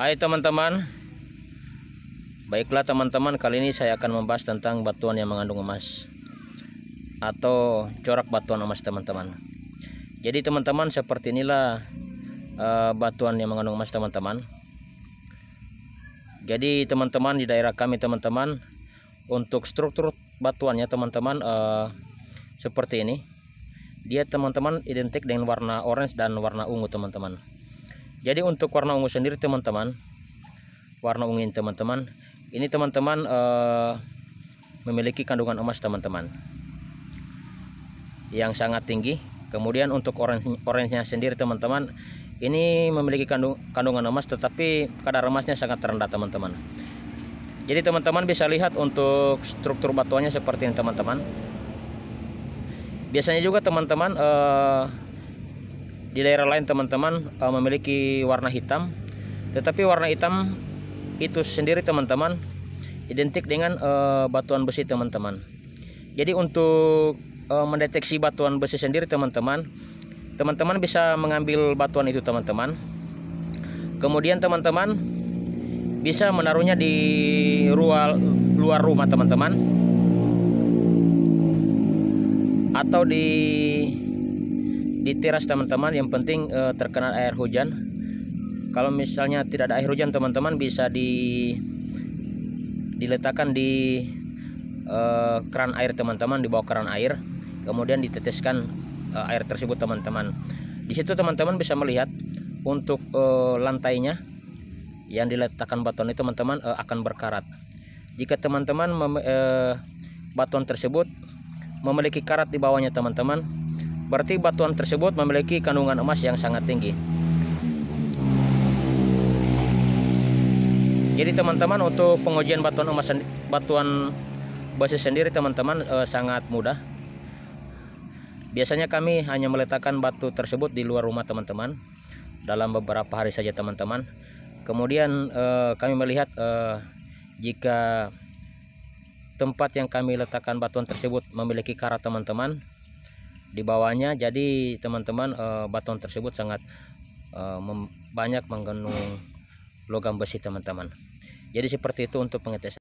Hai teman-teman Baiklah teman-teman kali ini saya akan membahas tentang batuan yang mengandung emas Atau corak batuan emas teman-teman Jadi teman-teman seperti inilah uh, batuan yang mengandung emas teman-teman Jadi teman-teman di daerah kami teman-teman Untuk struktur batuannya teman-teman uh, Seperti ini Dia teman-teman identik dengan warna orange dan warna ungu teman-teman jadi untuk warna ungu sendiri teman-teman warna ungu ini teman-teman ini teman-teman uh, memiliki kandungan emas teman-teman yang sangat tinggi kemudian untuk orange nya sendiri teman-teman ini memiliki kandung, kandungan emas tetapi kadar emasnya sangat rendah teman-teman jadi teman-teman bisa lihat untuk struktur batuannya seperti ini teman-teman biasanya juga teman-teman uh, di daerah lain teman-teman uh, memiliki warna hitam tetapi warna hitam itu sendiri teman-teman identik dengan uh, batuan besi teman-teman jadi untuk uh, mendeteksi batuan besi sendiri teman-teman teman-teman bisa mengambil batuan itu teman-teman kemudian teman-teman bisa menaruhnya di ruang luar rumah teman-teman atau di di teras teman-teman yang penting eh, terkena air hujan kalau misalnya tidak ada air hujan teman-teman bisa di diletakkan di eh, keran air teman-teman di bawah keran air kemudian diteteskan eh, air tersebut teman-teman di situ teman-teman bisa melihat untuk eh, lantainya yang diletakkan baton itu teman-teman eh, akan berkarat jika teman-teman eh, baton tersebut memiliki karat di bawahnya teman-teman Berarti batuan tersebut memiliki kandungan emas yang sangat tinggi. Jadi teman-teman untuk pengujian batuan emas batuan basis sendiri teman-teman e, sangat mudah. Biasanya kami hanya meletakkan batu tersebut di luar rumah teman-teman dalam beberapa hari saja teman-teman. Kemudian e, kami melihat e, jika tempat yang kami letakkan batuan tersebut memiliki karat teman-teman di bawahnya jadi teman-teman e, baton tersebut sangat e, mem, banyak mengandung logam besi teman-teman jadi seperti itu untuk pengetesan